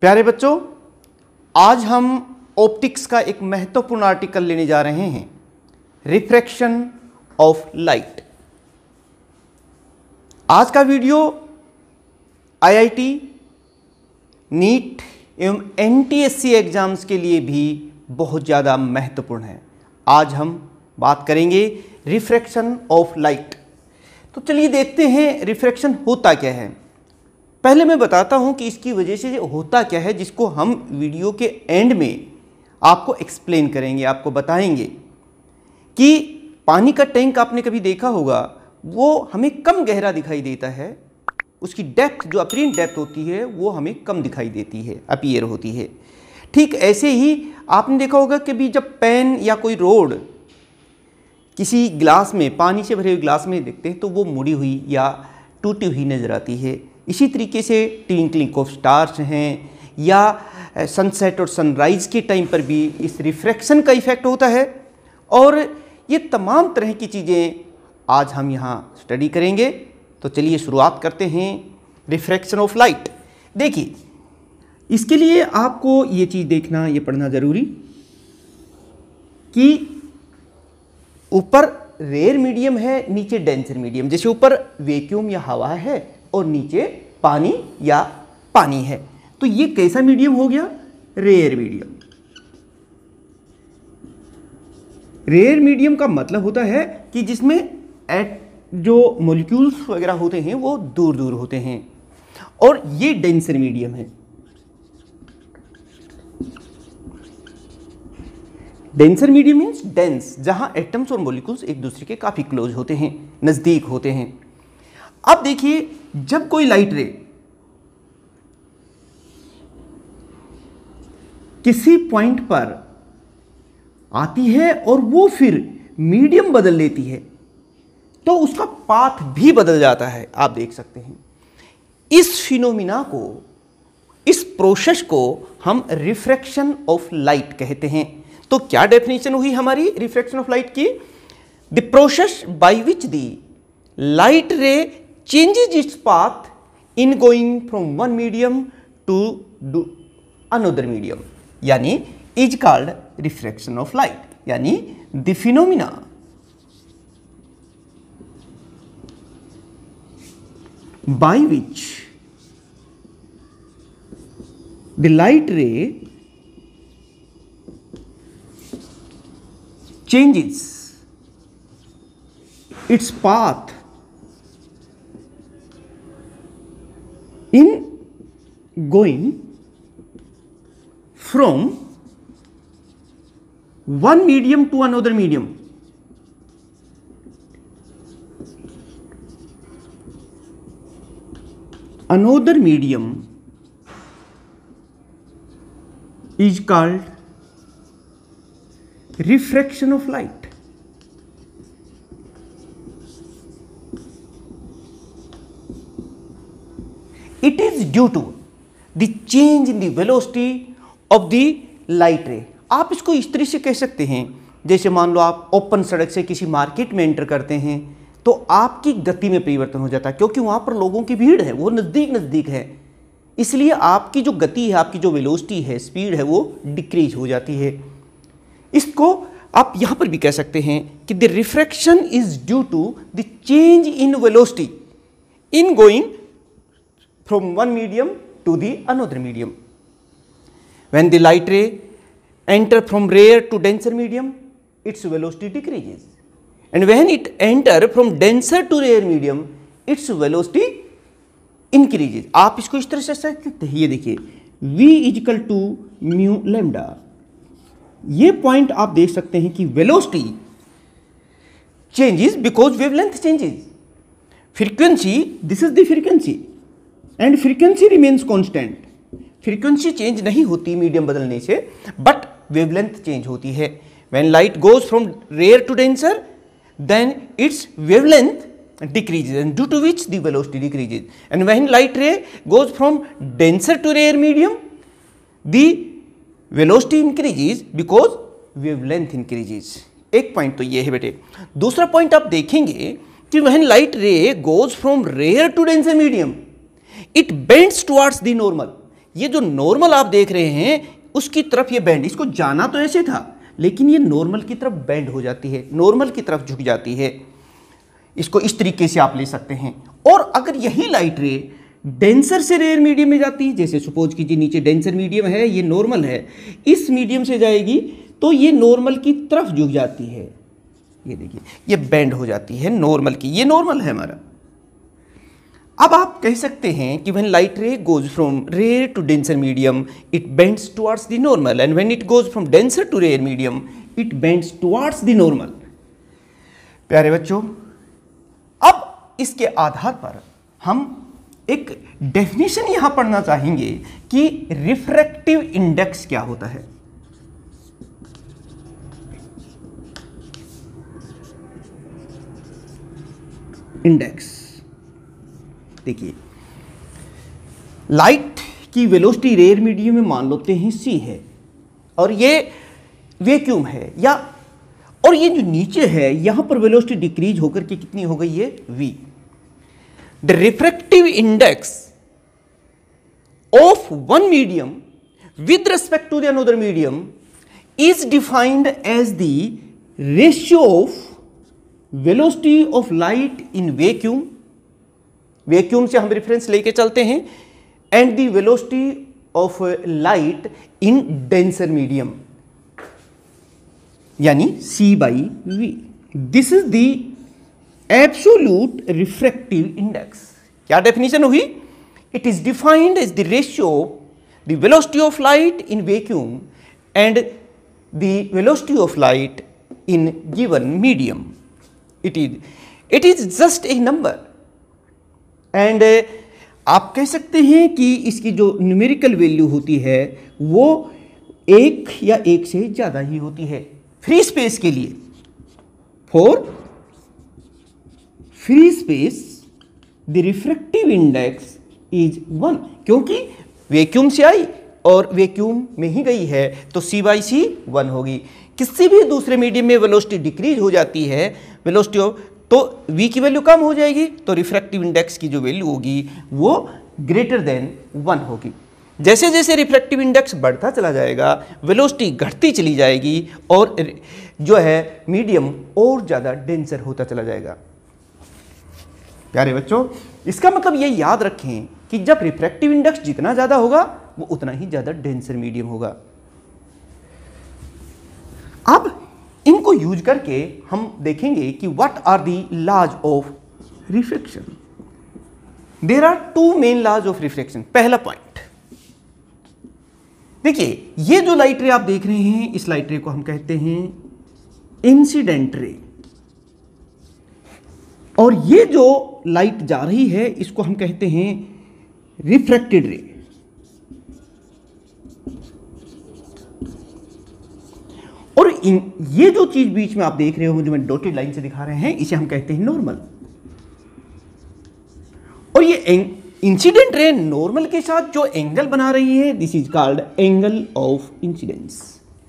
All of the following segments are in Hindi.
प्यारे बच्चों आज हम ऑप्टिक्स का एक महत्वपूर्ण आर्टिकल लेने जा रहे हैं रिफ्रैक्शन ऑफ लाइट आज का वीडियो आईआईटी नीट एवं एनटीएससी एग्ज़ाम्स के लिए भी बहुत ज़्यादा महत्वपूर्ण है आज हम बात करेंगे रिफ्रैक्शन ऑफ लाइट तो चलिए देखते हैं रिफ्रैक्शन होता क्या है पहले मैं बताता हूँ कि इसकी वजह से होता क्या है जिसको हम वीडियो के एंड में आपको एक्सप्लेन करेंगे आपको बताएंगे कि पानी का टैंक आपने कभी देखा होगा वो हमें कम गहरा दिखाई देता है उसकी डेप्थ जो अपरीन डेप्थ होती है वो हमें कम दिखाई देती है अपीयर होती है ठीक ऐसे ही आपने देखा होगा कि भी जब पेन या कोई रोड किसी ग्लास में पानी से भरे हुए ग्लास में देखते हैं तो वो मुड़ी हुई या टूटी हुई नज़र आती है इसी तरीके से टिंकलिंग ऑफ स्टार्स हैं या सनसेट और सनराइज़ के टाइम पर भी इस रिफ्रैक्शन का इफ़ेक्ट होता है और ये तमाम तरह की चीज़ें आज हम यहाँ स्टडी करेंगे तो चलिए शुरुआत करते हैं रिफ्रैक्शन ऑफ लाइट देखिए इसके लिए आपको ये चीज़ देखना ये पढ़ना ज़रूरी कि ऊपर रेयर मीडियम है नीचे डेंसर मीडियम जैसे ऊपर वैक्यूम या हवा है और नीचे पानी या पानी है तो ये कैसा मीडियम हो गया रेयर मीडियम रेयर मीडियम का मतलब होता है कि जिसमें एट जो मोलिक्यूल्स वगैरह होते हैं वो दूर दूर होते हैं और ये डेंसर मीडियम है डेंसर मीडियम मीन्स डेंस जहां एटम्स और मोलिक्यूल्स एक दूसरे के काफ़ी क्लोज होते हैं नज़दीक होते हैं अब देखिए जब कोई लाइट रे किसी पॉइंट पर आती है और वो फिर मीडियम बदल लेती है तो उसका पाथ भी बदल जाता है आप देख सकते हैं इस फिनोमिना को इस प्रोसेस को हम रिफ्रैक्शन ऑफ लाइट कहते हैं तो क्या डेफिनेशन हुई हमारी रिफ्रैक्शन ऑफ लाइट की the process by which the light ray changes its path in going from one medium to do another medium yani is called refraction of light yani the phenomena by which the light ray changes its path in going from one medium to another medium. Another medium is called refraction of light. It is due to the change in the of the light ray आप इसको इस तरह से कह सकते हैं जैसे मान लो आप ओपन सड़क से किसी मार्केट में एंटर करते हैं तो आपकी गति में परिवर्तन हो जाता है क्योंकि वहां पर लोगों की भीड़ है वो नज़दीक नज़दीक है इसलिए आपकी जो गति है आपकी जो वेलोसिटी है स्पीड है वो डिक्रीज हो जाती है इसको आप यहां पर भी कह सकते हैं कि the refraction is due to the change in velocity in going from one medium to the another medium. When the light ray enter from rare to denser medium, its velocity decreases. And when it enter from denser to rare medium, its velocity increases. aap isko is tarah se समझ सकते हैं ये देखिए v equal to mu lambda ye point aap dekh sakte hain ki velocity changes because wavelength changes. Frequency, this is the frequency and frequency remains constant frequency change नहीं होती मीडियम बदलने से बट वेवलेंथ चेंज होती है when light goes from rare to denser then its wave length decreases and due to which the velocity decreases and when light ray goes from denser to rare medium the velocity increases because wave wavelength increases एक पॉइंट तो ये है बेटे दूसरा पॉइंट आप देखेंगे कि when light ray goes from rare to denser medium it bends towards the normal ये जो नॉर्मल आप देख रहे हैं उसकी तरफ ये बैंड इसको जाना तो ऐसे था लेकिन ये नॉर्मल की तरफ बैंड हो जाती है नॉर्मल की तरफ झुक जाती है इसको इस तरीके से आप ले सकते हैं और अगर यही लाइट रे डेंसर से रेयर मीडियम में जाती है जैसे सपोज कीजिए नीचे डेंसर मीडियम है ये नॉर्मल है इस मीडियम से जाएगी तो ये नॉर्मल की तरफ झुक जाती है ये देखिए ये बैंड हो जाती है नॉर्मल की ये नॉर्मल है हमारा अब आप कह सकते हैं कि when light ray goes from rare to denser medium it bends towards the normal and when it goes from denser to rare medium it bends towards the normal प्यारे बच्चों अब इसके आधार पर हम एक डेफिनेशन यहां पढ़ना चाहेंगे कि रिफ्रैक्टिव इंडेक्स क्या होता है इंडेक्स देखिए लाइट की वेलोसिटी रेयर मीडियम में मान लेते हैं सी है और ये वैक्यूम है या और ये जो नीचे है यहां पर वेलोसिटी डिक्रीज होकर के कितनी हो गई है v the refractive index of one medium with respect to the another medium is defined as the ratio of velocity of light in vacuum vacuum से हम रेफरेंस लेके चलते हैं and the velocity of light in denser medium यानी c by v this is the absolute refractive index क्या डेफिनेशन हुई it is defined as the ratio the velocity of light in vacuum and the velocity of light in given medium it is it is just a number and uh, आप कह सकते हैं कि इसकी जो न्यूमेरिकल वैल्यू होती है वो एक या एक से ज़्यादा ही होती है फ्री स्पेस के लिए for free space the refractive index is one क्योंकि वैक्यूम से आई और वैक्यूम में ही गई है तो सी बाई सी वन होगी किसी भी दूसरे मीडियम में वेलोसिटी डिक्रीज हो जाती है वेलोसिटी ऑफ तो v की वैल्यू कम हो जाएगी तो रिफ्रैक्टिव इंडेक्स की जो वैल्यू होगी वो ग्रेटर देन वन होगी जैसे जैसे रिफ्रैक्टिव इंडेक्स बढ़ता चला जाएगा वेलोसिटी घटती चली जाएगी और जो है मीडियम और ज़्यादा डेंसर होता चला जाएगा प्यारे बच्चों इसका मतलब ये याद रखें कि जब रिफ्रैक्टिव इंडेक्स जितना ज़्यादा होगा वो उतना ही ज़्यादा डेंसर मीडियम होगा अब इनको यूज करके हम देखेंगे कि what are the laws of reflection there are two main laws of reflection पहला पॉइंट देखिए ये जो लाइट रे आप देख रहे हैं इस लाइट रे को हम कहते हैं इंसिडेंट रे और ये जो लाइट जा रही है इसको हम कहते हैं रिफ्रैक्टेड रे और इन, ये जो चीज़ बीच में आप देख रहे हो जो मैं डॉटेड लाइन से दिखा रहे हैं इसे हम कहते हैं नॉर्मल और ये इंसिडेंट रे नॉर्मल के साथ जो एंगल बना रही है this is called angle of incidence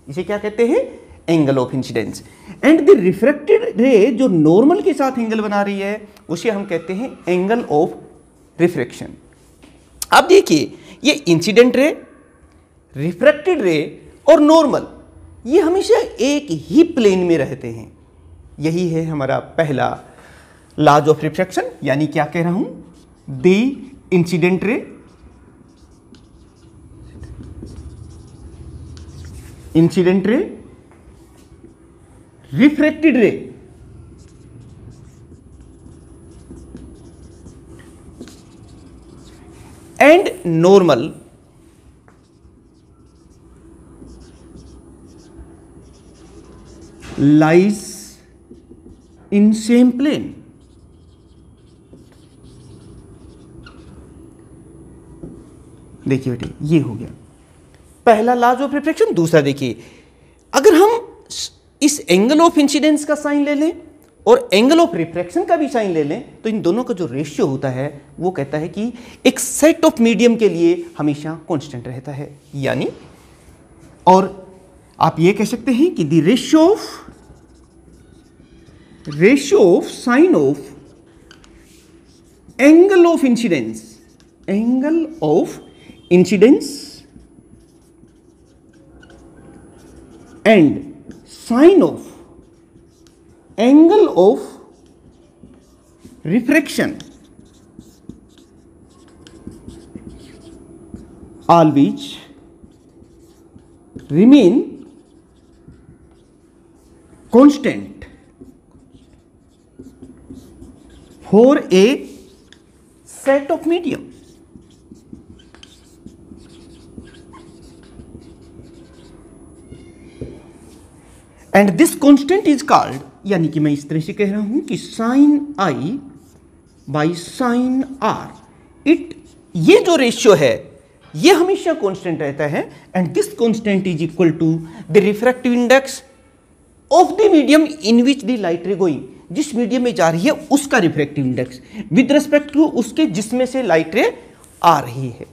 इसे क्या कहते हैं angle of incidence and the refracted ray जो नॉर्मल के साथ एंगल बना रही है उसे हम कहते हैं एंगल ऑफ रिफ्रेक्शन अब देखिए ये इंसिडेंट रे रिफ्रेक्टेड रे और नॉर्मल ये हमेशा एक ही प्लेन में रहते हैं यही है हमारा पहला लाज ऑफ रिफ्रैक्शन यानी क्या कह रहा हूं the incident ray incident ray refracted ray and normal lies in same plane देखिए बेटे ये हो गया पहला लाज ऑफ रिफ्रैक्शन दूसरा देखिए अगर हम इस एंगल ऑफ इंसिडेंस का साइन ले लें और एंगल ऑफ रिफ्रैक्शन का भी साइन ले लें तो इन दोनों का जो रेशियो होता है वो कहता है कि एक सेट ऑफ मीडियम के लिए हमेशा कांस्टेंट रहता है यानी और आप ये कह सकते हैं कि the ratio of ratio of sine of angle of incidence angle of incidence and sine of angle of refraction all which remain constant for a set of medium and this constant is called यानी कि मैं इस तरह से कह रहा हूं कि sine I by sine are it ये जो रेशियो है ये हमेशा कांस्टेंट रहता है and this constant is equal to the refractive index of the medium in which the light ray going जिस मीडियम में जा रही है उसका refractive index with respect to उसके जिसमें से लाइट रे आ रही है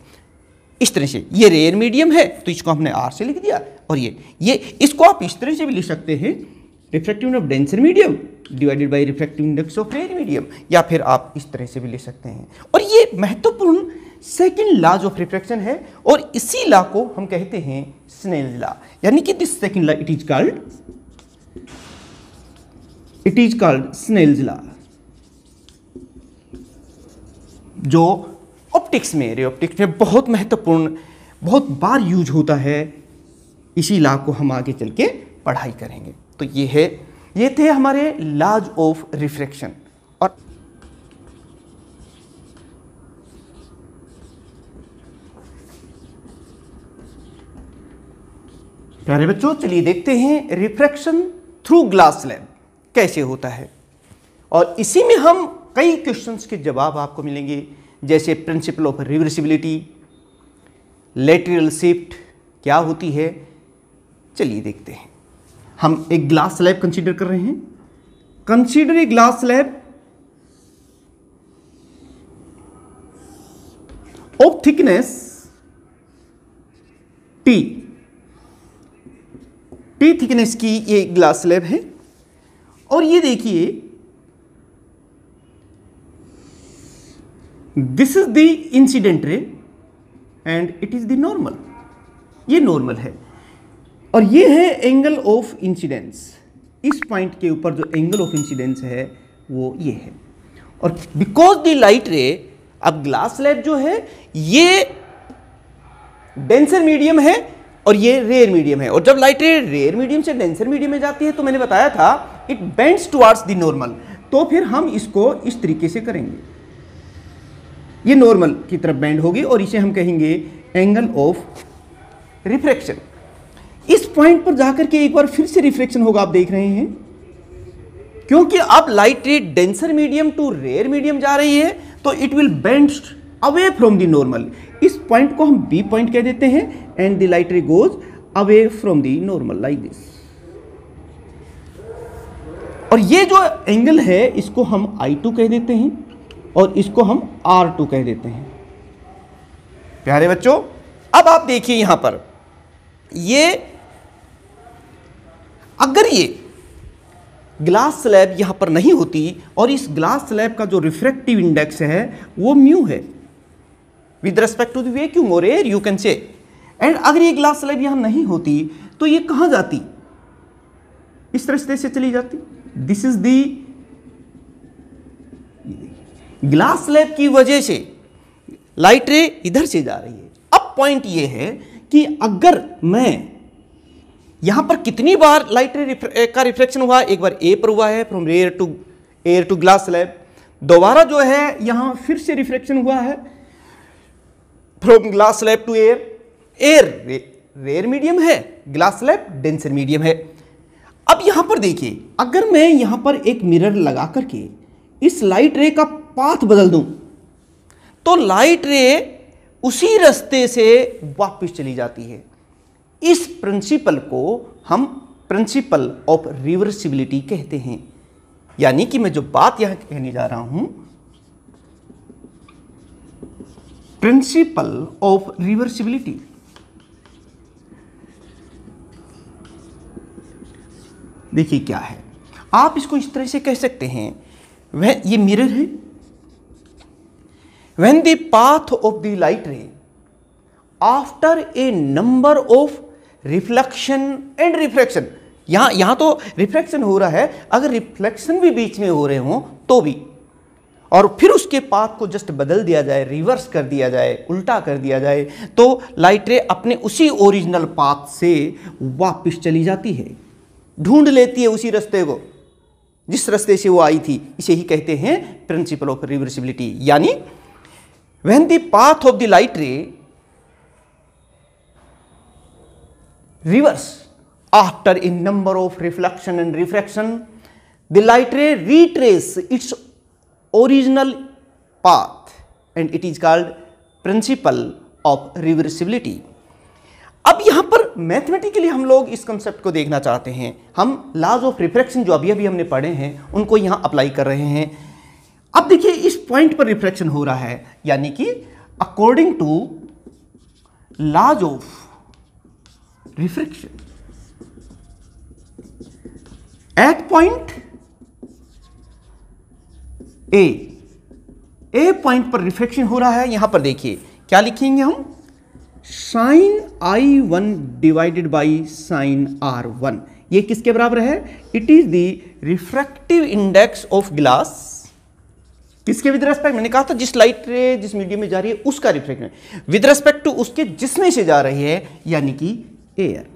इस तरह से ये रेयर मीडियम है तो इसको हमने आर से लिख दिया और ये ये इसको आप इस तरह से भी लिख सकते हैं refractive of denser medium divided by refractive index of rare medium या फिर आप इस तरह से भी लिख सकते हैं और ये महत्वपूर्ण सेकेंड लॉज ऑफ रिफ्रैक्शन है और इसी लॉ को हम कहते हैं स्नेल लॉ यानी कि this second law it is called it is called Snell's law जो ऑप्टिक्स में रे ऑप्टिक्स में बहुत महत्वपूर्ण बहुत बार यूज होता है इसी लॉ को हम आगे चल के पढ़ाई करेंगे तो ये है ये थे हमारे लाज ऑफ रिफ्रैक्शन और प्यारे बच्चों चलिए देखते हैं रिफ्रैक्शन थ्रू ग्लास लेंस कैसे होता है और इसी में हम कई क्वेश्चंस के जवाब आपको मिलेंगे जैसे principle of reversibility lateral shift क्या होती है चलिए देखते हैं हम एक ग्लास स्लैब कंसीडर कर रहे हैं consider a glass slab of thickness t t thickness की ये ग्लास स्लैब है और ये देखिए this is the incident ray and it is the normal ये नॉर्मल है और ये है एंगल ऑफ इंसिडेंस इस पॉइंट के ऊपर जो एंगल ऑफ इंसिडेंस है वो ये है और बिकॉज द लाइट रे अब ग्लास स्लैब जो है ये डेंसर मीडियम है और ये रेयर मीडियम है और जब लाइट रे रेयर मीडियम से डेंसर मीडियम में जाती है तो मैंने बताया था it bends towards the normal तो फिर हम इसको इस तरीके से करेंगे ये नॉर्मल की तरफ बेंड होगी और इसे हम कहेंगे एंगल ऑफ रिफ्रैक्शन इस पॉइंट पर जाकर के एक बार फिर से रिफ्रैक्शन होगा आप देख रहे हैं क्योंकि अब light ray denser medium to rare medium जा रही है तो it will bend away from the normal इस पॉइंट को हम बी पॉइंट कह देते हैं and the light ray goes away from the normal like this और ये जो एंगल है इसको हम आई टू कह देते हैं और इसको हम आर टू कह देते हैं प्यारे बच्चों अब आप देखिए यहां पर ये अगर ये ग्लास स्लैब यहां पर नहीं होती और इस ग्लास स्लैब का जो रिफ्रैक्टिव इंडेक्स है वो म्यू है with respect to the q more air you can say and अगर ये ग्लास स्लैब यहाँ नहीं होती तो ये कहाँ जाती इस रास्ते से चली जाती this is the glass slab की वजह से लाइट रे इधर से जा रही है अब पॉइंट ये है कि अगर मैं यहाँ पर कितनी बार लाइट रे का रिफ्लेक्शन हुआ एक बार ए पर हुआ है from air to air to glass slab दोबारा जो है यहाँ फिर से रिफ्लेक्शन हुआ है from glass slab to air air rare medium है ग्लास स्लैब डेंसर मीडियम है अब यहां पर देखिए अगर मैं यहां पर एक मिरर लगा करके इस लाइट रे का पाथ बदल दूं तो लाइट रे उसी रास्ते से वापस चली जाती है इस प्रिंसिपल को हम प्रिंसिपल ऑफ रिवर्सिबिलिटी कहते हैं यानी कि मैं जो बात यहाँ कहने जा रहा हूं प्रिंसिपल ऑफ रिवर्सिबिलिटी देखिए क्या है आप इसको इस तरह से कह सकते हैं वह ये मिरर है when the path of the light ray after a number of reflection and reflection यहां यहां तो रिफ्लेक्शन हो रहा है अगर रिफ्लेक्शन भी बीच में हो रहे हो तो भी और फिर उसके पाथ को जस्ट बदल दिया जाए रिवर्स कर दिया जाए उल्टा कर दिया जाए तो लाइट रे अपने उसी ओरिजिनल पाथ से वापस चली जाती है ढूंढ लेती है उसी रास्ते को जिस रास्ते से वो आई थी इसे ही कहते हैं प्रिंसिपल ऑफ रिवर्सिबिलिटी यानी when the path of the light ray reverse after a number of reflection and refraction the light ray retrace its original path and it is called principle of reversibility अब यहाँ पर मैथमेटिकली हम लोग इस कंसेप्ट को देखना चाहते हैं हम लॉज ऑफ रिफ्रैक्शन जो अभी अभी हमने पढ़े हैं उनको यहाँ अप्लाई कर रहे हैं अब देखिए इस पॉइंट पर रिफ्रैक्शन हो रहा है यानी कि according to laws of refraction at point A A point पर रिफ्लेक्शन हो रहा है यहां पर देखिए क्या लिखेंगे हम sine I one divided by sine r one ये किसके बराबर है it is the refractive index of glass किसके विद रेस्पेक्ट मैंने कहा था जिस लाइट रे जिस मीडियम में जा रही है उसका रिफ्लेक्शन विद रेस्पेक्ट टू उसके जिसमें से जा रही है यानी कि एयर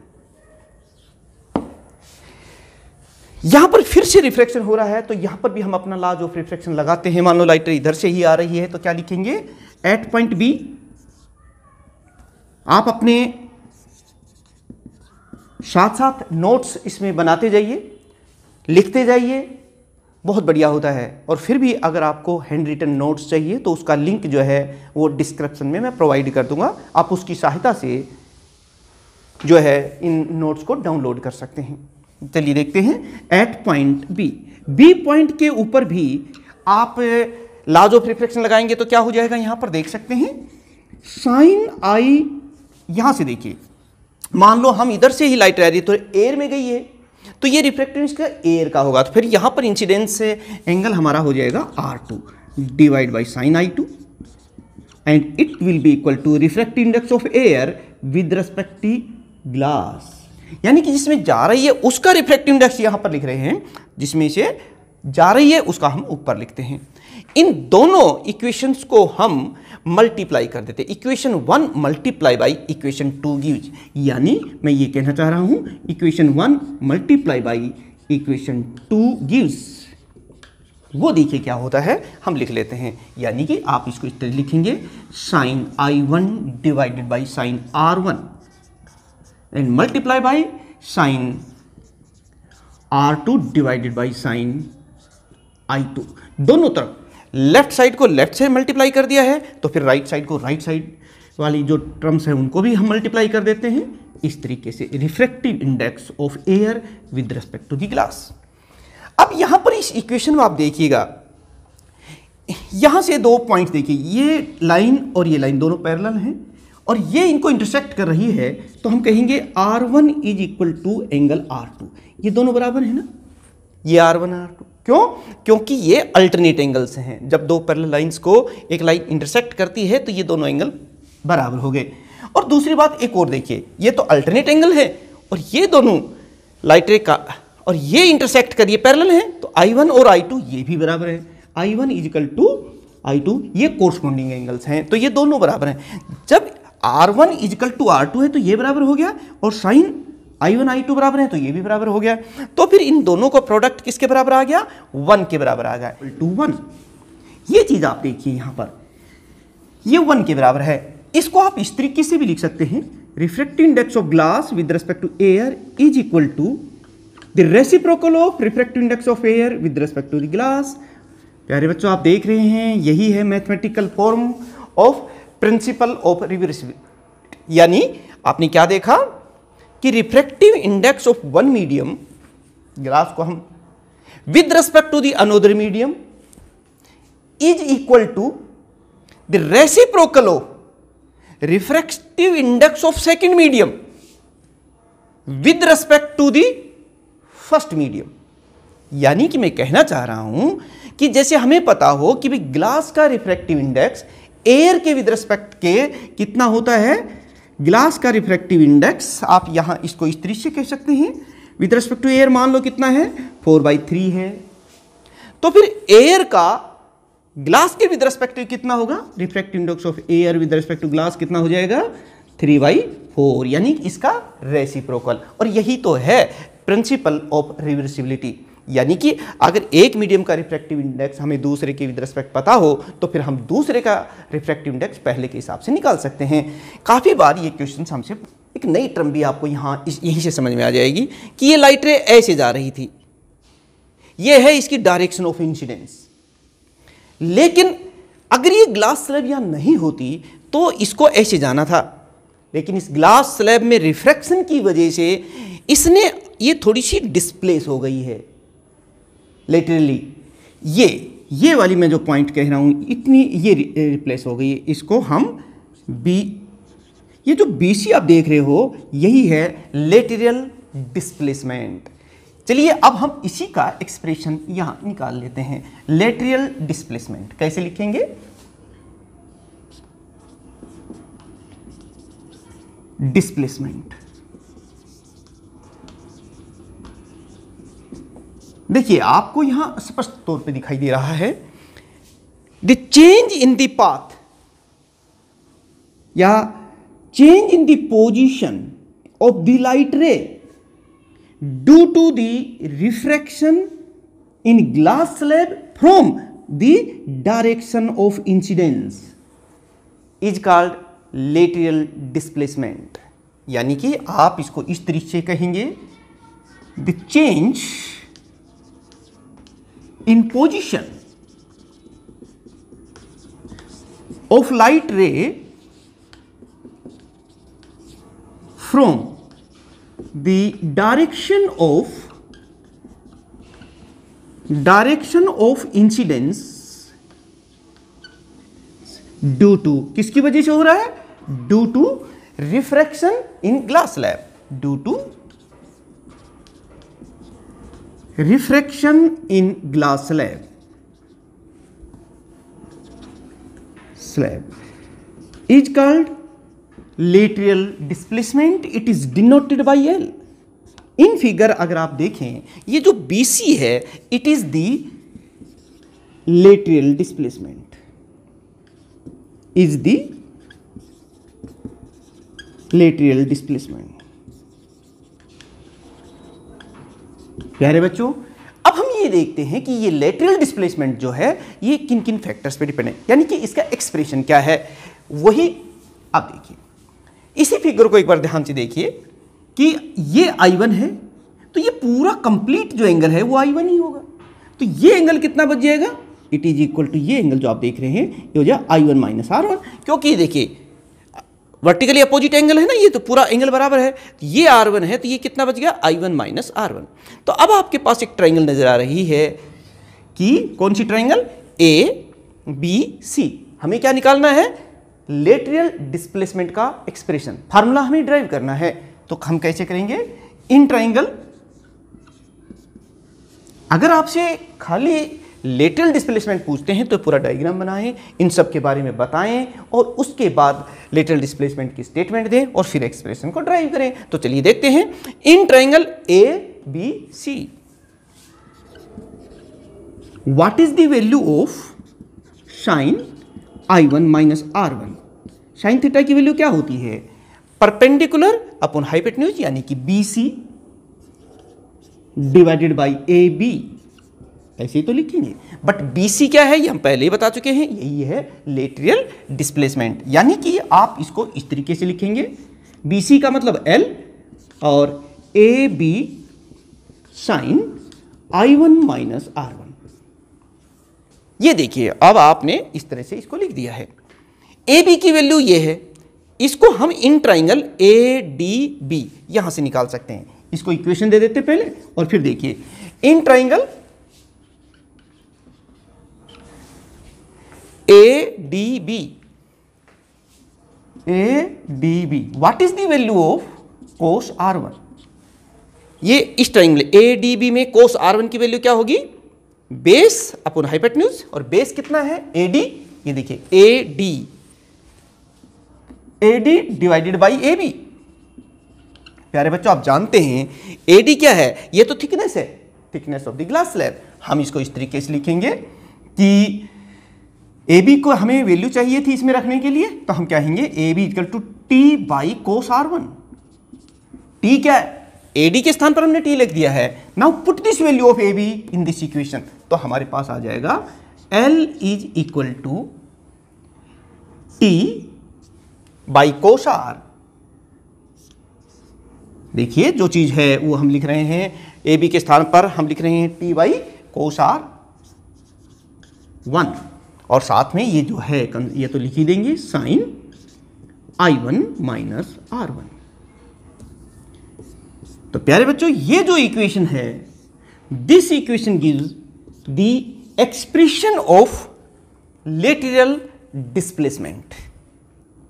यहां पर फिर से रिफ्लेक्शन हो रहा है तो यहां पर भी हम अपना लाज ऑफ रिफ्लेक्शन लगाते हैं मान लो लाइटर इधर से ही आ रही है तो क्या लिखेंगे एट पॉइंट बी आप अपने साथ साथ नोट्स इसमें बनाते जाइए लिखते जाइए बहुत बढ़िया होता है और फिर भी अगर आपको हैंड रिटन नोट्स चाहिए तो उसका लिंक जो है वो डिस्क्रिप्शन में मैं प्रोवाइड कर दूंगा आप उसकी सहायता से जो है इन नोट्स को डाउनलोड कर सकते हैं चलिए देखते हैं at point B B point के ऊपर भी आप लाज ऑफ रिफ्लेक्शन लगाएंगे तो क्या हो जाएगा यहां पर देख सकते हैं साइन आई यहां से देखिए मान लो हम इधर से ही लाइट रह रही तो एयर में गई है तो ये रिफ्लेक्टेंस का एयर का होगा तो फिर यहां पर इंसिडेंस से एंगल हमारा हो जाएगा r two divide by sine i two and it will be equal to reflect index of air with respect to glass यानी कि जिसमें जा रही है उसका रिफ्लेक्टिव इंडेक्स यहां पर लिख रहे हैं जिसमें से जा रही है उसका हम ऊपर लिखते हैं इन दोनों इक्वेशंस को हम मल्टीप्लाई कर देते equation one multiply by equation two gives यानी मैं ये कहना चाह रहा हूं equation one multiply by equation two gives वो देखिए क्या होता है हम लिख लेते हैं यानी कि आप इसको इस तरह लिखेंगे sine I one divided by sine r one multiply multiply by r r2 divided by sine i2 दोनों तरफ लेफ्ट साइड को लेफ्ट से मल्टीप्लाई कर दिया है तो फिर राइट right साइड को राइट right साइड वाली जो टर्म्स हैं उनको भी हम मल्टीप्लाई कर देते हैं इस तरीके से refractive index of air with respect to the glass अब यहां पर इस इक्वेशन में आप देखिएगा यहां से दो पॉइंट्स देखिए ये लाइन और ये लाइन दोनों पैरेलल हैं और ये इनको इंटरसेक्ट कर रही है तो हम कहेंगे r one is equal to angle r two ये दोनों बराबर है ना ये आर वन आर टू क्यों क्योंकि ये अल्टरनेट एंगल्स हैं जब दो पैरल लाइंस को एक लाइन इंटरसेक्ट करती है तो ये दोनों एंगल बराबर हो गए और दूसरी बात एक और देखिए ये तो अल्टरनेट एंगल है और ये दोनों लाइटरे का और ये इंटरसेक्ट करिए पैरेलल है तो आई वन और आई टू ये भी बराबर है i one equal to i two ये कोर्सपोंडिंग एंगल्स हैं तो ये दोनों बराबर हैं जब r one equal to r two है तो ये बराबर हो गया और sine I one i two बराबर है तो ये भी बराबर हो गया तो फिर इन दोनों का प्रोडक्ट किसके बराबर आ गया वन के बराबर आ गया टू वन ये चीज़ आप देखिए यहां पर ये वन के बराबर है इसको आप इस तरीके से भी लिख सकते हैं refractive index of glass with respect to air is equal to the reciprocal of refractive index of air with respect to the glass प्यारे बच्चों आप देख रहे हैं यही है mathematical form of principle of reversibility यानी आपने क्या देखा कि refractive index of one medium glass को हम with respect to the another medium is equal to the reciprocal of index of second medium with respect to the first medium यानी कि मैं कहना चाह रहा हूं कि जैसे हमें पता हो कि भाई ग्लास का रिफ्रेक्टिव इंडेक्स एयर के विद रिस्पेक्ट के कितना होता है ग्लास का रिफ्रैक्टिव इंडेक्स आप यहाँ इसको इस तरीके से कह सकते हैं विद रिस्पेक्ट टू एयर मान लो कितना है फोर बाई थ्री है तो फिर एयर का ग्लास के विद रिस्पेक्ट कितना होगा refractive index of air with respect to glass कितना हो जाएगा थ्री बाई फोर यानी इसका रेसिप्रोकल और यही तो है प्रिंसिपल ऑफ रिवर्सिबिलिटी यानी कि अगर एक मीडियम का रिफ्रैक्टिव इंडेक्स हमें दूसरे के विद रिस्पेक्ट पता हो तो फिर हम दूसरे का रिफ्रैक्टिव इंडेक्स पहले के हिसाब से निकाल सकते हैं काफ़ी बार ये क्वेश्चन हमसे एक नई ट्रम भी आपको यहाँ यहीं से समझ में आ जाएगी कि ये लाइट रे ऐसे जा रही थी ये है इसकी डायरेक्शन ऑफ इंसिडेंस लेकिन अगर ये ग्लास स्लैब यहाँ नहीं होती तो इसको ऐसे जाना था लेकिन इस ग्लास स्लैब में रिफ्रैक्शन की वजह से इसने ये थोड़ी सी डिस्प्लेस हो गई है लेटरली ये ये वाली मैं जो पॉइंट कह रहा हूँ इतनी ये रिप्लेस हो गई इसको हम बी ये जो बी सी आप देख रहे हो यही है लेटरल डिस्प्लेसमेंट चलिए अब हम इसी का एक्सप्रेशन यहां निकाल लेते हैं लेटरल डिस्प्लेसमेंट कैसे लिखेंगे डिस्प्लेसमेंट देखिए आपको यहां स्पष्ट तौर पे दिखाई दे रहा है the change in the path या change in the position of the light ray due to the refraction in glass slab from the direction of incidence is called lateral displacement यानी कि आप इसको इस तरीके से कहेंगे the change in position of light ray from the direction of direction of incidence due to किसकी वजह से हो रहा है due to refraction in glass slab due to refraction in glass slab slab is called lateral displacement it is denoted by L in figure अगर आप देखें ये जो बी सी है it is the lateral displacement is the lateral displacement प्यारे बच्चों अब हम ये देखते हैं कि ये लेटरल डिस्प्लेसमेंट जो है ये किन किन फैक्टर्स पे डिपेंड है यानी कि इसका एक्सप्रेशन क्या है वही आप देखिए इसी फिगर को एक बार ध्यान से देखिए कि ये आई वन है तो ये पूरा कंप्लीट जो एंगल है वो आई वन ही होगा तो ये एंगल कितना बच जाएगा इट इज इक्वल टू ये एंगल जो आप देख रहे हैं ये हो जाए I one minus R one क्योंकि देखिए वर्टिकली अपोजिट एंगल है ना ये तो पूरा एंगल बराबर है ये आर वन है तो ये कितना बच गया I one minus R one तो अब आपके पास एक ट्राइंगल नज़र आ रही है कि कौन सी ट्राइंगल ए बी सी हमें क्या निकालना है लेटरियल डिस्प्लेसमेंट का एक्सप्रेशन फार्मूला हमें ड्राइव करना है तो हम कैसे करेंगे इन ट्राइंगल अगर आपसे खाली लेटरल डिस्प्लेसमेंट पूछते हैं तो पूरा डायग्राम बनाएं इन सब के बारे में बताएं और उसके बाद लेटरल डिस्प्लेसमेंट की स्टेटमेंट दें और फिर एक्सप्रेशन को ड्राइव करें तो चलिए देखते हैं in triangle A B C what is value of sine I one minus R one sine theta की वैल्यू क्या होती है परपेंडिकुलर अपॉन हाइपेटन्यूज यानी कि B C divided by A B ऐसे ही तो लिखेंगे बट BC क्या है ये हम पहले ही बता चुके हैं यही है लेटरियल डिस्प्लेसमेंट यानी कि आप इसको इस तरीके से लिखेंगे BC का मतलब L और A B sine I one minus R one ये देखिए अब आपने इस तरह से इसको लिख दिया है ए बी की वैल्यू ये है इसको हम in triangle A D B यहां से निकाल सकते हैं इसको इक्वेशन दे देते पहले और फिर देखिए in triangle D B A D B B. Is the value of cos R one ये इस ट्राइंगल ए डी बी में कोस आर वन की वैल्यू क्या होगी बेस अपन न्यूज और बेस कितना है ए डी ये देखिए A D A D divided by A B प्यारे बच्चों आप जानते हैं ए डी क्या है ये तो थिकनेस है thickness of the glass slab हम इसको इस तरीके से लिखेंगे कि ए बी को हमें वैल्यू चाहिए थी इसमें रखने के लिए तो हम कहेंगे A B equal to T by cos R one T क्या है ए डी के स्थान पर हमने टी लिख दिया है now put this value of A B in this equation तो हमारे पास आ जाएगा L is equal to T by cos R देखिए जो चीज़ है वो हम लिख रहे हैं ए बी के स्थान पर हम लिख रहे हैं T by cos R one और साथ में ये जो है ये तो लिख ही देंगे साइन आई वन माइनस आर वन तो प्यारे बच्चों ये जो इक्वेशन है this equation gives the expression of lateral displacement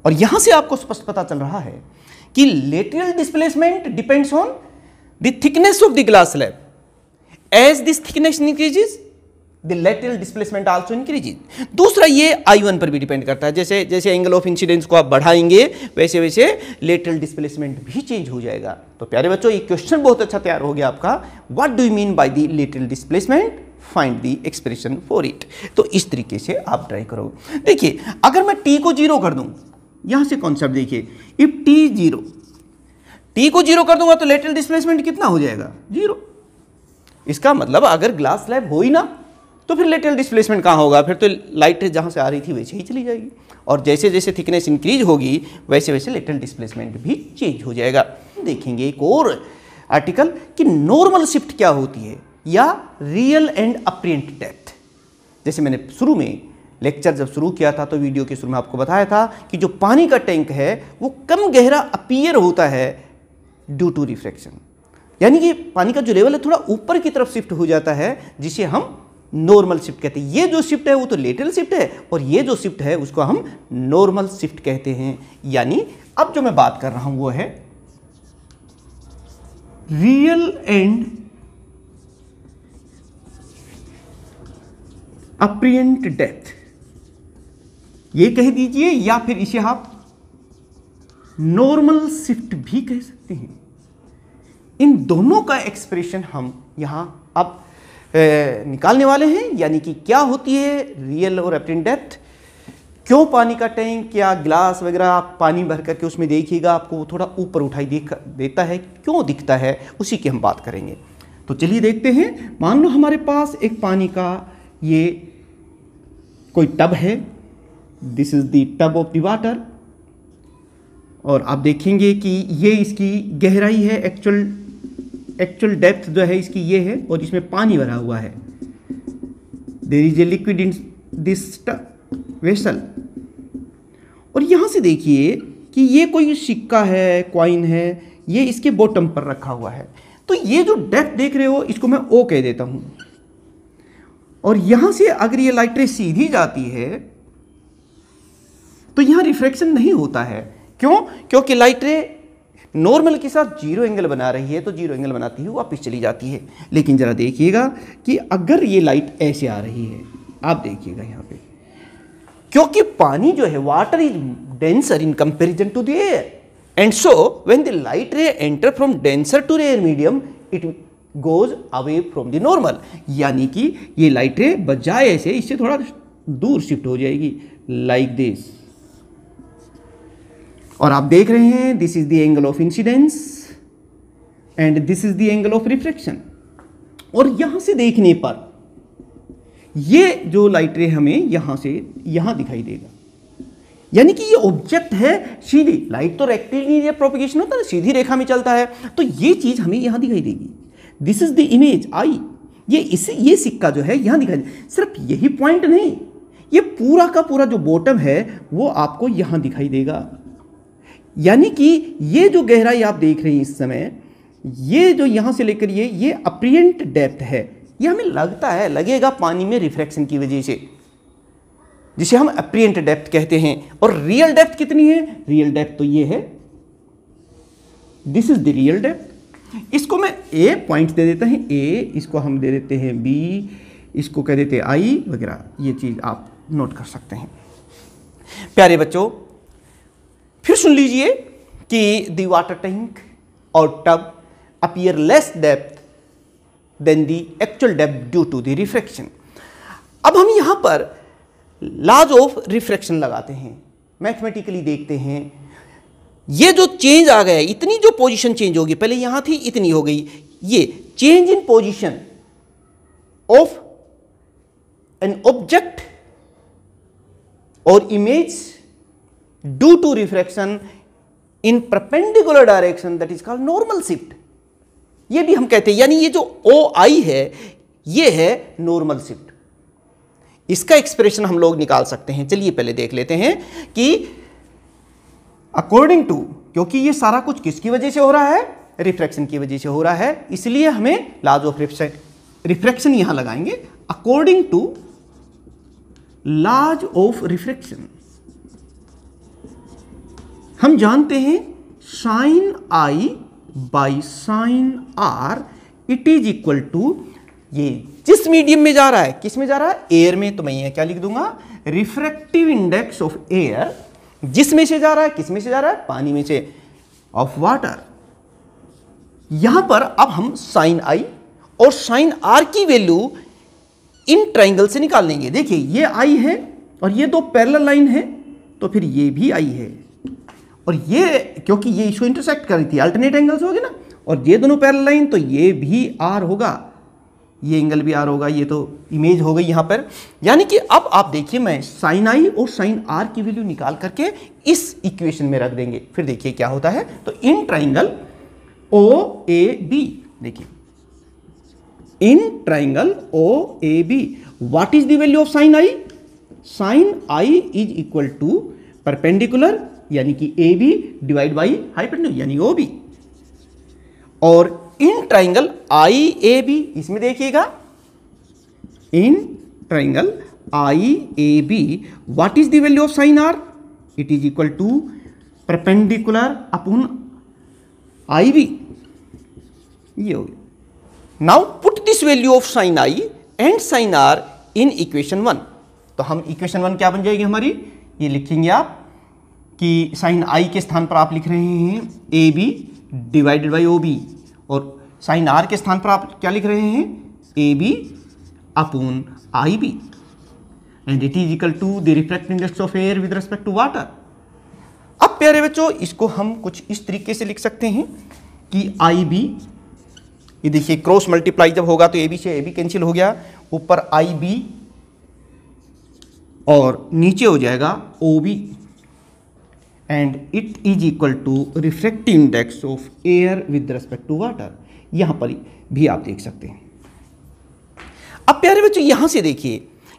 और यहां से आपको स्पष्ट पता चल रहा है कि lateral displacement depends on the thickness of the glass slab as this thickness increases the lateral displacement also increases दूसरा ये आई वन पर भी डिपेंड करता है जैसे जैसे एंगल ऑफ इंसिडेंस को आप बढ़ाएंगे वैसे वैसे लेटरल डिस्प्लेसमेंट भी चेंज हो जाएगा तो प्यारे बच्चों ये क्वेश्चन बहुत अच्छा तैयार हो गया आपका what do you mean by the lateral displacement find the expression for it तो इस तरीके से आप ट्राई करो देखिए अगर मैं टी को जीरो कर दूँ यहाँ से कॉन्सेप्ट देखिए इफ टी जीरो टी को जीरो कर दूंगा तो लेटरल डिस्प्लेसमेंट कितना हो जाएगा जीरो इसका मतलब अगर ग्लास स्लैब हो ही ना तो फिर लेटरल डिस्प्लेसमेंट कहाँ होगा फिर तो लाइट जहाँ से आ रही थी वैसे ही चली जाएगी और जैसे जैसे थिकनेस इंक्रीज होगी वैसे वैसे लेटरल डिस्प्लेसमेंट भी चेंज हो जाएगा देखेंगे एक और आर्टिकल कि नॉर्मल शिफ्ट क्या होती है या रियल एंड अप्रियंट डेथ जैसे मैंने शुरू में लेक्चर जब शुरू किया था तो वीडियो के शुरू में आपको बताया था कि जो पानी का टैंक है वो कम गहरा अपीयर होता है ड्यू टू रिफ्रैक्शन यानी कि पानी का जो लेवल है थोड़ा ऊपर की तरफ शिफ्ट हो जाता है जिसे हम नॉर्मल शिफ्ट कहते हैं ये जो शिफ्ट है वो तो लेटरल शिफ्ट है और ये जो शिफ्ट है उसको हम नॉर्मल शिफ्ट कहते हैं यानी अब जो मैं बात कर रहा हूं वो है रियल एंड अप्रियंट डेथ ये कह दीजिए या फिर इसे आप नॉर्मल शिफ्ट भी कह सकते हैं इन दोनों का एक्सप्रेशन हम यहां अब निकालने वाले हैं यानी कि क्या होती है रियल और एप्टिन डेप्थ क्यों पानी का टैंक या गिलास वगैरह आप पानी भर करके उसमें देखिएगा आपको वो थोड़ा ऊपर उठाई देख देता है क्यों दिखता है उसी की हम बात करेंगे तो चलिए देखते हैं मान लो हमारे पास एक पानी का ये कोई टब है दिस इज़ दब टब ऑफ दाटर वाटर और आप देखेंगे कि ये इसकी गहराई है एक्चुअल एक्चुअल डेप्थ जो है इसकी ये है और इसमें पानी भरा हुआ है there is a liquid in this vessel और यहाँ से देखिए कि ये कोई सिक्का है क्वाइन है ये इसके बॉटम पर रखा हुआ है तो ये जो डेप्थ देख रहे हो इसको मैं ओ कह देता हूँ और यहाँ से अगर ये लाइट रे सीधी जाती है तो यहाँ रिफ्रैक्शन नहीं होता है क्यों क्योंकि लाइट रे नॉर्मल के साथ जीरो एंगल बना रही है तो जीरो एंगल बनाती है वापस चली जाती है लेकिन ज़रा देखिएगा कि अगर ये लाइट ऐसे आ रही है आप देखिएगा यहाँ पे क्योंकि पानी जो है water is denser in comparison to the air and so when the light ray enter from denser to rare medium it goes away from the normal यानी कि ये लाइट रे बजाय ऐसे इससे थोड़ा दूर शिफ्ट हो जाएगी लाइक like दिस और आप देख रहे हैं this is the angle of incidence and this is the angle of reflection और यहां से देखने पर ये जो लाइट रे हमें यहां से यहां दिखाई देगा यानी कि ये ऑब्जेक्ट है सीधी लाइट तो रेक्टिलिनियर प्रोपिगेशन होता है ना सीधी रेखा में चलता है तो ये चीज हमें यहां दिखाई देगी this is the image I ये इसे ये सिक्का जो है यहां दिखाई सिर्फ यही पॉइंट नहीं ये पूरा का पूरा जो बॉटम है वो आपको यहां दिखाई देगा यानी कि ये जो गहराई आप देख रहे हैं इस समय ये जो यहाँ से लेकर ये ये अप्रियंट डेप्थ है ये हमें लगता है लगेगा पानी में रिफ्रैक्शन की वजह से जिसे हम अप्रियंट डेप्थ कहते हैं और रियल डेप्थ कितनी है रियल डेप्थ तो ये है this is the real depth इसको मैं ए पॉइंट दे देता है ए इसको हम दे देते हैं बी इसको कह देते हैं आई वगैरह ये चीज़ आप नोट कर सकते हैं प्यारे बच्चों फिर सुन लीजिए कि दी वाटर टैंक और tub appear less depth than the actual depth due to the refraction अब हम यहां पर लाज ऑफ रिफ्रैक्शन लगाते हैं मैथमेटिकली देखते हैं ये जो चेंज आ गया इतनी जो पोजीशन चेंज होगी पहले यहां थी इतनी हो गई ये change in position of an object और image due to refraction in perpendicular direction that is called normal shift ये भी हम कहते हैं यानी ये जो ओ आई है ये है नॉर्मल शिफ्ट इसका एक्सप्रेशन हम लोग निकाल सकते हैं चलिए पहले देख लेते हैं कि अकॉर्डिंग टू क्योंकि ये सारा कुछ किसकी वजह से हो रहा है रिफ्रैक्शन की वजह से हो रहा है इसलिए हमें लाज ऑफ रिफ्रैक्शन यहां लगाएंगे according to laws of refraction हम जानते हैं sine I by sine are it is equal to ये जिस मीडियम में जा रहा है किस में जा रहा है एयर में तो मैं यह क्या लिख दूंगा रिफ्रैक्टिव इंडेक्स ऑफ एयर जिस में से जा रहा है किस में से जा रहा है पानी में से ऑफ वाटर यहां पर अब हम साइन आई और साइन आर की वैल्यू इन ट्राइंगल से निकाल लेंगे देखिए ये आई है और ये दो पैरेलल लाइन है तो फिर ये भी आई है और ये क्योंकि ये इशू इंटरसेक्ट कर रही थी अल्टरनेट एंगल्स हो गए ना और ये दोनों पैरल लाइन तो ये भी आर होगा ये एंगल भी आर होगा ये तो इमेज हो गई यहाँ पर यानी कि अब आप देखिए मैं साइन आई और साइन आर की वैल्यू निकाल करके इस इक्वेशन में रख देंगे फिर देखिए क्या होता है तो इन ट्राइंगल ओ ए बी देखिए in triangle O A B what is the value of sine I sine I is equal to perpendicular यानी कि A B divide by hypotenuse यानी ओ बी और इन ट्राइंगल आई ए बी इसमें देखिएगा in triangle I A B what is the value of sine are it is equal to perpendicular upon I B ये हो गया now put this value of sine I and sine R in equation one तो हम इक्वेशन वन क्या बन जाएगी हमारी ये लिखेंगे आप कि साइन आई के स्थान पर आप लिख रहे हैं A B divided by O B और साइन आर के स्थान पर आप क्या लिख रहे हैं A B upon I B and it is equal to the reflect index of air with respect to water अब प्यारे बच्चों इसको हम कुछ इस तरीके से लिख सकते हैं कि आई बी ये देखिए क्रॉस मल्टीप्लाई जब होगा तो ए बी से ए बी कैंसिल हो गया ऊपर आई बी और नीचे हो जाएगा O B and it is equal to refractive index of air with respect to water यहां पर भी आप देख सकते हैं अब प्यारे बच्चों यहां से देखिए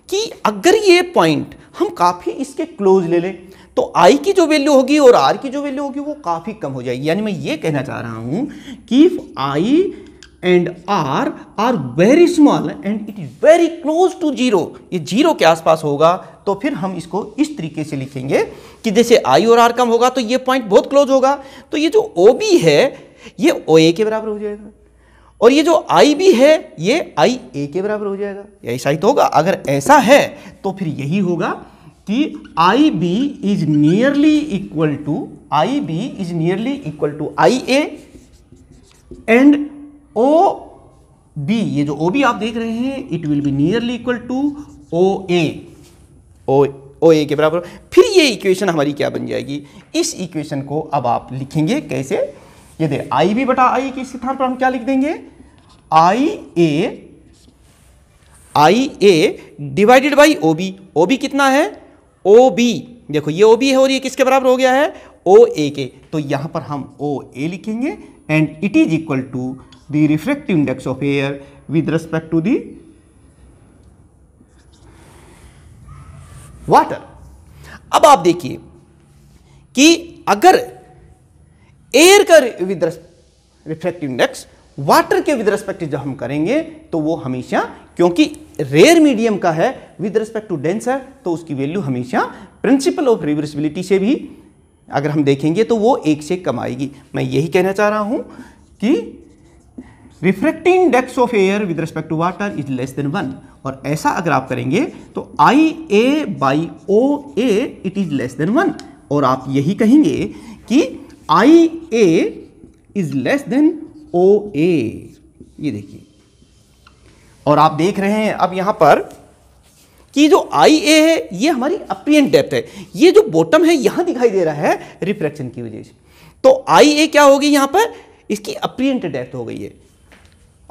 कि अगर ये पॉइंट हम काफ़ी इसके क्लोज ले लें तो आई की जो वैल्यू होगी और आर की जो वैल्यू होगी वो काफ़ी कम हो जाएगी यानी मैं ये कहना चाह रहा हूं कि I and R are very small and it is very close to zero ये जीरो के आसपास होगा तो फिर हम इसको इस तरीके से लिखेंगे कि जैसे आई और आर कम होगा तो ये पॉइंट बहुत क्लोज होगा तो ये जो ओ बी है ये ओ ए के बराबर हो जाएगा और ये जो आई बी है ये आई ए के बराबर हो जाएगा ऐसा ही तो होगा अगर ऐसा है तो फिर यही होगा कि I B is nearly equal to I B is nearly equal to I A and O B ये जो ओ बी आप देख रहे हैं it will be nearly equal to O A O A के बराबर फिर ये इक्वेशन हमारी क्या बन जाएगी इस इक्वेशन को अब आप लिखेंगे कैसे ये दे आई बी बटा आई के स्थान पर हम क्या लिख देंगे I A I A divided by O B O B कितना है ओ बी देखो ये ओ बी है और ये किसके बराबर हो गया है ओ ए के तो यहां पर हम ओ ए लिखेंगे and it is equal to the refractive index of air with respect to the water अब आप देखिए कि अगर एयर का विद रिफ्रैक्टिव इंडेक्स वाटर के विद रिस्पेक्ट जब हम करेंगे तो वो हमेशा क्योंकि रेयर मीडियम का है विद रिस्पेक्ट टू डेंस है तो उसकी वैल्यू हमेशा प्रिंसिपल ऑफ रिवर्सिबिलिटी से भी अगर हम देखेंगे तो वो एक से कम आएगी मैं यही कहना चाह रहा हूं कि refracting index of air with respect to water is less than one और ऐसा अगर आप करेंगे तो I A by O A it is less than one और आप यही कहेंगे कि I A is less than O A ये देखिए और आप देख रहे हैं अब यहां पर कि जो आई ए है ये हमारी अप्रियन डेप्थ है ये जो बॉटम है यहां दिखाई दे रहा है रिफ्रैक्शन की वजह से तो आई ए क्या होगी यहां पर इसकी अप्रियंट डेप्थ हो गई है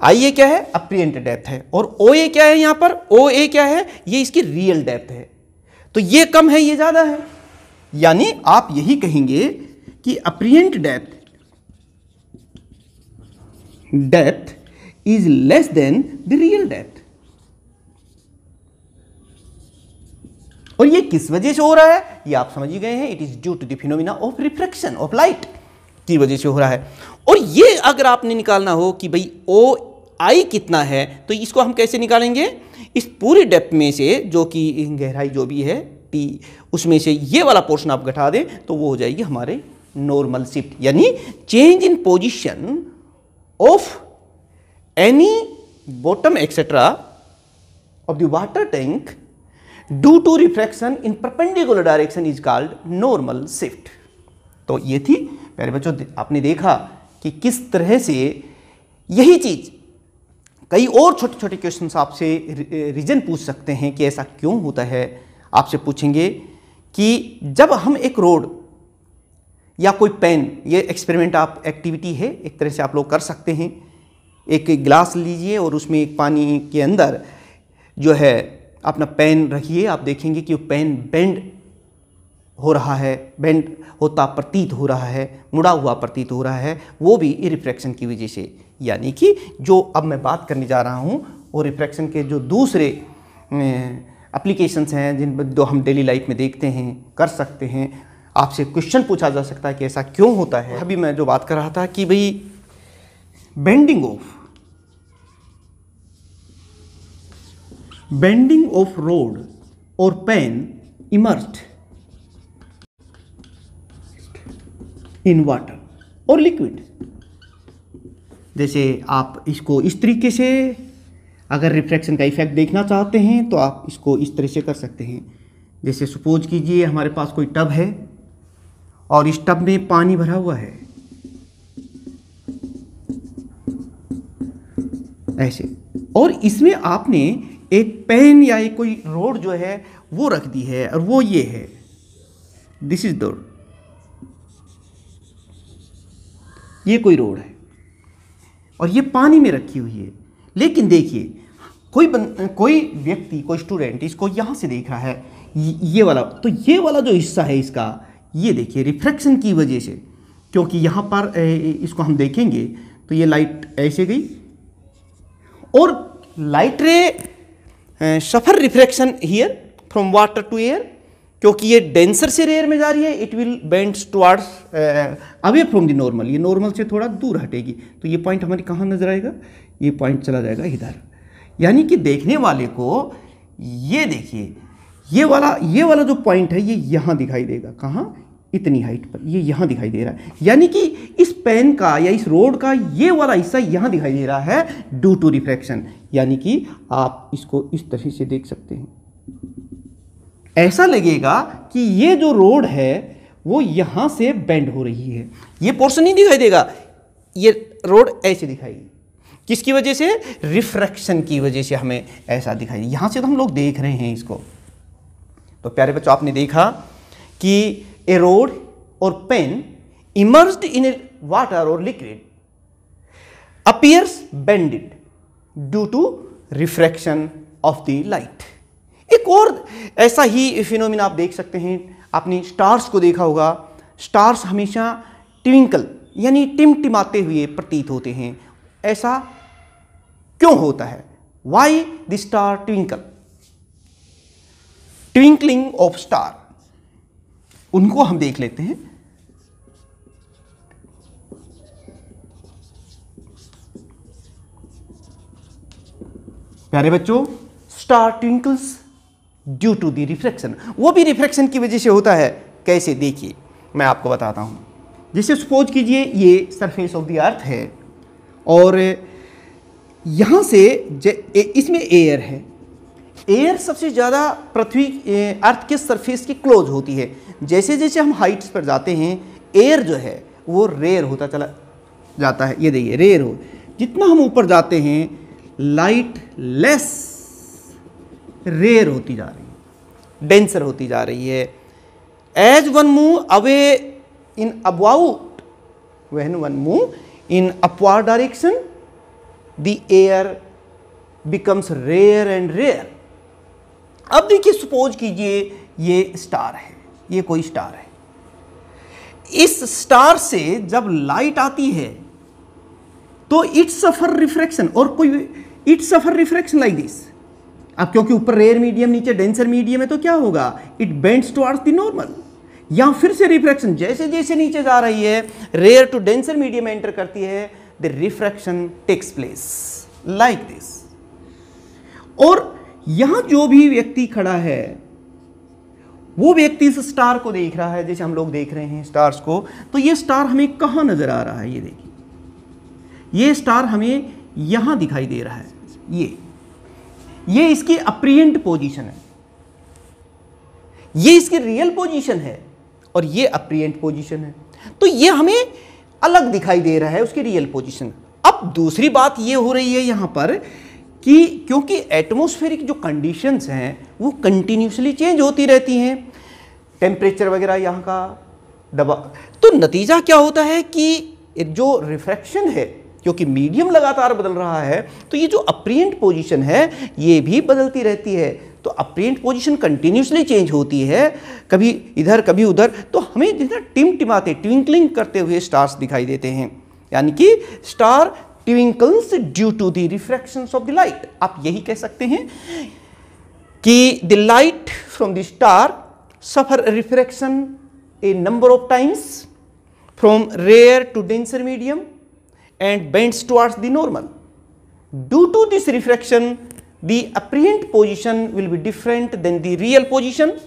आई ए क्या है अप्रियंट डेप्थ है और ओ ए क्या है यहां पर ओ ए क्या है ये इसकी रियल डेप्थ है तो ये कम है ये ज़्यादा है यानी आप यही कहेंगे कि apparent depth depth is less than the real depth और ये किस वजह से हो रहा है ये आप समझ गए हैं it is due to the phenomena of refraction of light की वजह से हो रहा है और ये अगर आपने निकालना हो कि भाई ओ आई कितना है तो इसको हम कैसे निकालेंगे इस पूरी डेप्थ में से जो कि गहराई जो भी है टी उसमें से ये वाला पोर्शन आप घटा दें तो वो हो जाएगी हमारे नॉर्मल शिफ्ट यानी change in position of any bottom etcetera of the water tank due to refraction in perpendicular direction is called normal shift तो ये थी प्यारे बच्चों आपने देखा कि किस तरह से यही चीज़ कई और छोटे छोटे क्वेश्चन आपसे रीजन पूछ सकते हैं कि ऐसा क्यों होता है आपसे पूछेंगे कि जब हम एक रोड या कोई पेन ये एक्सपेरिमेंट आप एक्टिविटी है एक तरह से आप लोग कर सकते हैं एक गिलास लीजिए और उसमें एक पानी के अंदर जो है अपना पेन रखिए आप देखेंगे कि वो पेन बेंड हो रहा है बेंड होता प्रतीत हो रहा है मुड़ा हुआ प्रतीत हो रहा है वो भी रिफ्रैक्शन की वजह से यानी कि जो अब मैं बात करने जा रहा हूँ वो रिफ्रैक्शन के जो दूसरे एप्लीकेशंस हैं जिन जो हम डेली लाइफ में देखते हैं कर सकते हैं आपसे क्वेश्चन पूछा जा सकता है कि ऐसा क्यों होता है अभी मैं जो बात कर रहा था कि भाई bending of bending of rod और पेन इमर्ज इन वाटर और लिक्विड जैसे आप इसको इस तरीके से अगर रिफ्रैक्शन का इफेक्ट देखना चाहते हैं तो आप इसको इस तरह से कर सकते हैं जैसे सपोज कीजिए हमारे पास कोई टब है और इस टब में पानी भरा हुआ है ऐसे और इसमें आपने एक पेन या एक कोई रोड जो है वो रख दी है और वो ये है दिस इज द ये कोई रोड है और ये पानी में रखी हुई है लेकिन देखिए कोई बन, कोई व्यक्ति कोई स्टूडेंट इसको यहाँ से देख रहा है ये वाला तो ये वाला जो हिस्सा है इसका ये देखिए रिफ्रैक्शन की वजह से क्योंकि यहाँ पर इसको हम देखेंगे तो ये लाइट ऐसे गई और light ray suffer refraction here from water to air क्योंकि ये डेंसर से रेयर में जा रही है it will bend towards away from the normal ये नॉर्मल से थोड़ा दूर हटेगी तो ये पॉइंट हमारे कहाँ नजर आएगा ये पॉइंट चला जाएगा इधर यानी कि देखने वाले को ये देखिए ये वाला ये वाला जो पॉइंट है ये यहाँ दिखाई देगा कहाँ इतनी हाइट पर ये यहाँ दिखाई दे रहा है यानी कि इस पेन का या इस रोड का ये वाला हिस्सा यहाँ दिखाई दे रहा है ड्यू टू रिफ्रैक्शन यानी कि आप इसको इस तरह से देख सकते हैं ऐसा लगेगा कि ये जो रोड है वो यहाँ से बेंड हो रही है ये पोर्शन नहीं दिखाई देगा ये रोड ऐसे दिखाई किसकी वजह से रिफ्रैक्शन की वजह से हमें ऐसा दिखाई यहाँ से तो हम लोग देख रहे हैं इसको तो प्यारे बच्चों आपने देखा कि ए रोड और pen emerge in a water और liquid appears bended due to refraction of the light एक और ऐसा ही फिनोमिना आप देख सकते हैं आपने स्टार्स को देखा होगा स्टार्स हमेशा ट्विंकल यानी टिमटिमाते हुए प्रतीत होते हैं ऐसा क्यों होता है why the star twinkle twinkling of star उनको हम देख लेते हैं प्यारे बच्चों star twinkles due to the reflection वो भी रिफ्लेक्शन की वजह से होता है कैसे देखिए मैं आपको बताता हूँ जैसे सपोज कीजिए ये सरफेस ऑफ द अर्थ है और यहाँ से इसमें एयर है एयर सबसे ज़्यादा पृथ्वी अर्थ के सरफेस के क्लोज होती है जैसे जैसे हम हाइट्स पर जाते हैं एयर जो है वो रेयर होता चला जाता है ये देखिए रेयर हो जितना हम ऊपर जाते हैं लाइट लेस रेयर होती जा रही है डेंसर होती जा रही है as one move away in about when one move in upward direction the air becomes rare and rare अब देखिए सपोज कीजिए ये स्टार है ये कोई स्टार है इस स्टार से जब लाइट आती है तो इट्स सफर रिफ्रैक्शन और कोई it's suffer refraction like this अब क्योंकि ऊपर रेयर मीडियम नीचे डेंसर मीडियम है तो क्या होगा it bends towards the normal या फिर से रिफ्रैक्शन जैसे जैसे नीचे जा रही है rare to denser medium enter करती है the refraction takes place like this और यहां जो भी व्यक्ति खड़ा है वो व्यक्ति इस स्टार को देख रहा है जैसे हम लोग देख रहे हैं स्टार्स को तो ये स्टार हमें कहां नजर आ रहा है ये देखिए ये स्टार हमें यहां दिखाई दे रहा है ये ये इसकी अप्रियंट पोजीशन है ये इसकी रियल पोजीशन है और ये अप्रियंट पोजीशन है तो ये हमें अलग दिखाई दे रहा है उसकी रियल पोजीशन अब दूसरी बात ये हो रही है यहां पर कि क्योंकि एटमोस्फेरिक जो कंडीशंस हैं वो कंटिन्यूसली चेंज होती रहती हैं टेम्परेचर वगैरह यहाँ का दबा तो नतीजा क्या होता है कि जो रिफ्रैक्शन है क्योंकि मीडियम लगातार बदल रहा है तो ये जो अप्रियंट पोजीशन है ये भी बदलती रहती है तो अप्रियंट पोजीशन कंटिन्यूसली चेंज होती है कभी इधर कभी उधर तो हमें जितना टिम टिमाते ट्विंकलिंग करते हुए स्टार्स दिखाई देते हैं यानी कि star twinkles due to the refraction of the light आप यही कह सकते हैं कि the light from the star suffer refraction a number of times from rare to denser medium and bends towards the normal. Due to this refraction, the apparent position will be different than the real position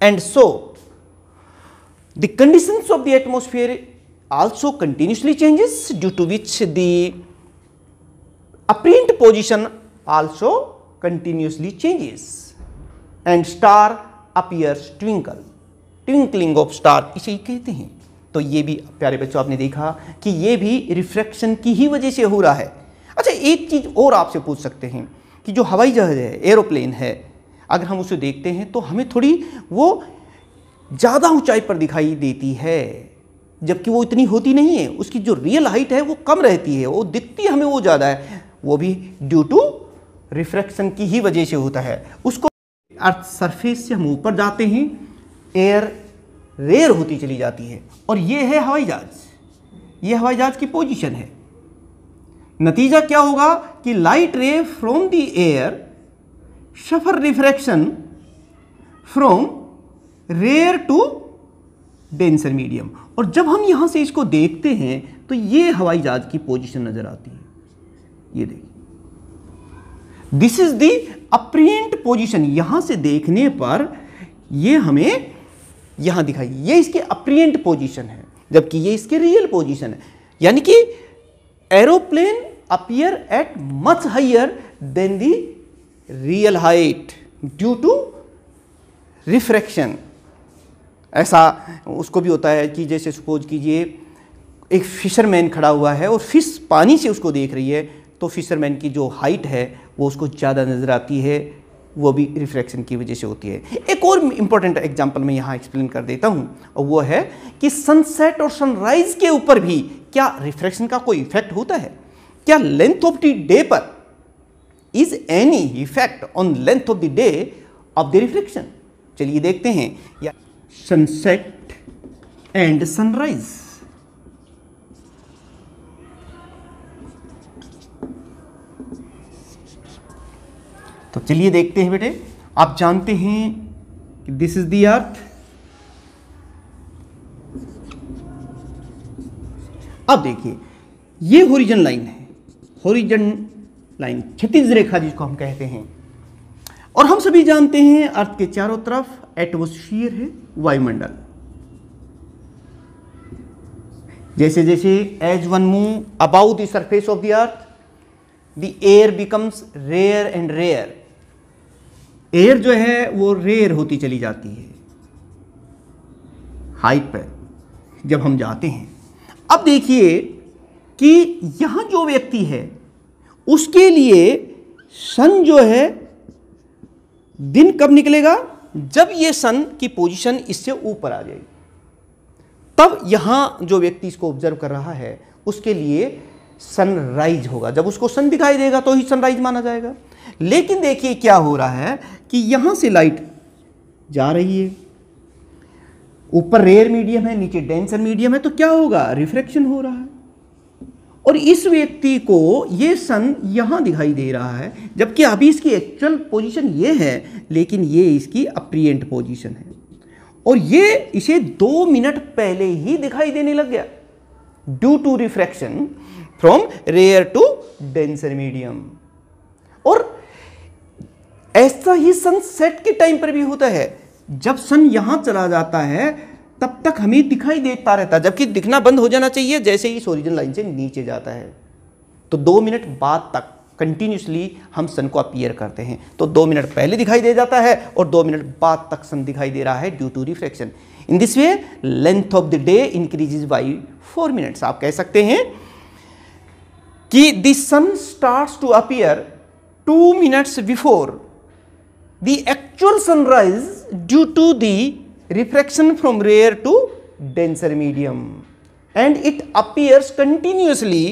and so the conditions of the atmosphere also continuously changes due to which the apparent position also continuously changes and star appears twinkle twinkling of star इसे कहते हैं तो ये भी प्यारे बच्चों आपने देखा कि ये भी रिफ्रैक्शन की ही वजह से हो रहा है अच्छा एक चीज़ और आपसे पूछ सकते हैं कि जो हवाई जहाज है एरोप्लेन है अगर हम उसे देखते हैं तो हमें थोड़ी वो ज़्यादा ऊंचाई पर दिखाई देती है जबकि वो इतनी होती नहीं है उसकी जो रियल हाइट है वो कम रहती है वो दिखती हमें वो ज़्यादा है वो भी ड्यू टू रिफ्रैक्शन की ही वजह से होता है उसको अर्थ सरफेस से हम ऊपर जाते हैं एयर रेयर होती चली जाती है और ये है हवाई जहाज ये हवाई जहाज की पोजीशन है नतीजा क्या होगा कि light ray from the air suffer refraction from rare to denser medium और जब हम यहां से इसको देखते हैं तो ये हवाई जहाज की पोजीशन नज़र आती है ये देखिए this is the apparent position यहां से देखने पर ये हमें यहां दिखाई ये इसके अप्रियंट पोजीशन है जबकि ये इसके रियल पोजीशन है यानी कि aeroplane appear at much higher than the real height due to refraction ऐसा उसको भी होता है कि जैसे सपोज कीजिए एक फिशरमैन खड़ा हुआ है और फिश पानी से उसको देख रही है तो फिशरमैन की जो हाइट है वो उसको ज़्यादा नज़र आती है वो भी रिफ्रैक्शन की वजह से होती है एक और इंपॉर्टेंट एग्जाम्पल मैं यहाँ एक्सप्लेन कर देता हूँ वो है कि सनसेट और सनराइज के ऊपर भी क्या रिफ्रैक्शन का कोई इफेक्ट होता है क्या लेंथ ऑफ द डे पर is any effect on length of the day of the reflection चलिए देखते हैं या सनसेट एंड सनराइज तो चलिए देखते हैं बेटे आप जानते हैं कि दिस इज दी अर्थ अब देखिए ये होरिजन लाइन है होरिजन लाइन क्षतिज रेखा जिसको हम कहते हैं और हम सभी जानते हैं अर्थ के चारों तरफ एटमोस्फियर है वायुमंडल जैसे जैसे as one move about the surface of the earth the air becomes rare and rare air जो है वो रेयर होती चली जाती है हाइट पर जब हम जाते हैं अब देखिए कि यहां जो व्यक्ति है उसके लिए सन जो है दिन कब निकलेगा जब ये सन की पोजीशन इससे ऊपर आ जाएगी तब यहां जो व्यक्ति इसको ऑब्जर्व कर रहा है उसके लिए सनराइज होगा जब उसको सन दिखाई देगा तो ही सनराइज माना जाएगा लेकिन देखिए क्या हो रहा है कि यहां से लाइट जा रही है ऊपर रेयर मीडियम है नीचे डेंसर मीडियम है तो क्या होगा रिफ्रेक्शन हो रहा है और इस व्यक्ति को ये सन यहां दिखाई दे रहा है जबकि अभी इसकी एक्चुअल पोजीशन ये है लेकिन ये इसकी अप्रियंट पोजीशन है और ये इसे दो मिनट पहले ही दिखाई देने लग गया due to refraction from rare to denser medium और ऐसा ही सनसेट के टाइम पर भी होता है जब सन यहां चला जाता है तब तक हमें दिखाई देता रहता है जबकि दिखना बंद हो जाना चाहिए जैसे ही सोरिजन लाइन से नीचे जाता है तो दो मिनट बाद तक कंटिन्यूसली हम सन को अपीयर करते हैं तो दो मिनट पहले दिखाई दे जाता है और दो मिनट बाद तक सन दिखाई दे रहा है due to refraction in this way length of the day increases by four minutes आप कह सकते हैं कि the sun starts to appear two minutes before the actual sunrise due to the refraction from rare to denser medium and it appears continuously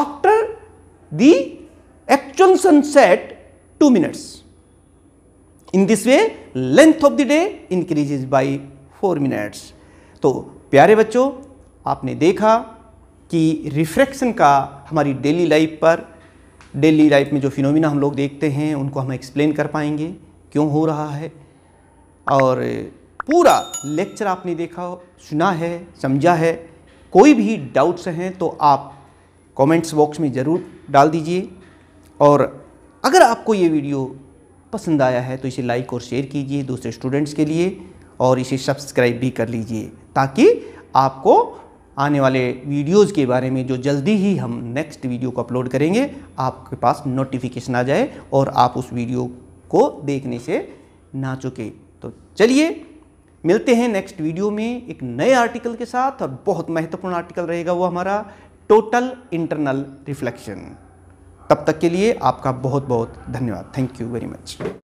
after the actual sunset 2 minutes. In this way length of the day increases by 4 minutes. तो प्यारे बच्चों आपने देखा कि रिफ्रैक्शन का हमारी डेली लाइफ पर डेली लाइफ में जो फिनोमिना हम लोग देखते हैं उनको हम एक्सप्लेन कर पाएंगे क्यों हो रहा है और पूरा लेक्चर आपने देखा सुना है समझा है कोई भी डाउट्स हैं तो आप कमेंट्स बॉक्स में ज़रूर डाल दीजिए और अगर आपको ये वीडियो पसंद आया है तो इसे लाइक और शेयर कीजिए दूसरे स्टूडेंट्स के लिए और इसे सब्सक्राइब भी कर लीजिए ताकि आपको आने वाले वीडियोज़ के बारे में जो जल्दी ही हम नेक्स्ट वीडियो को अपलोड करेंगे आपके पास नोटिफिकेशन आ जाए और आप उस वीडियो को देखने से ना चुके तो चलिए मिलते हैं नेक्स्ट वीडियो में एक नए आर्टिकल के साथ और बहुत महत्वपूर्ण आर्टिकल रहेगा वो हमारा टोटल इंटरनल रिफ्लेक्शन तब तक के लिए आपका बहुत बहुत धन्यवाद थैंक यू वेरी मच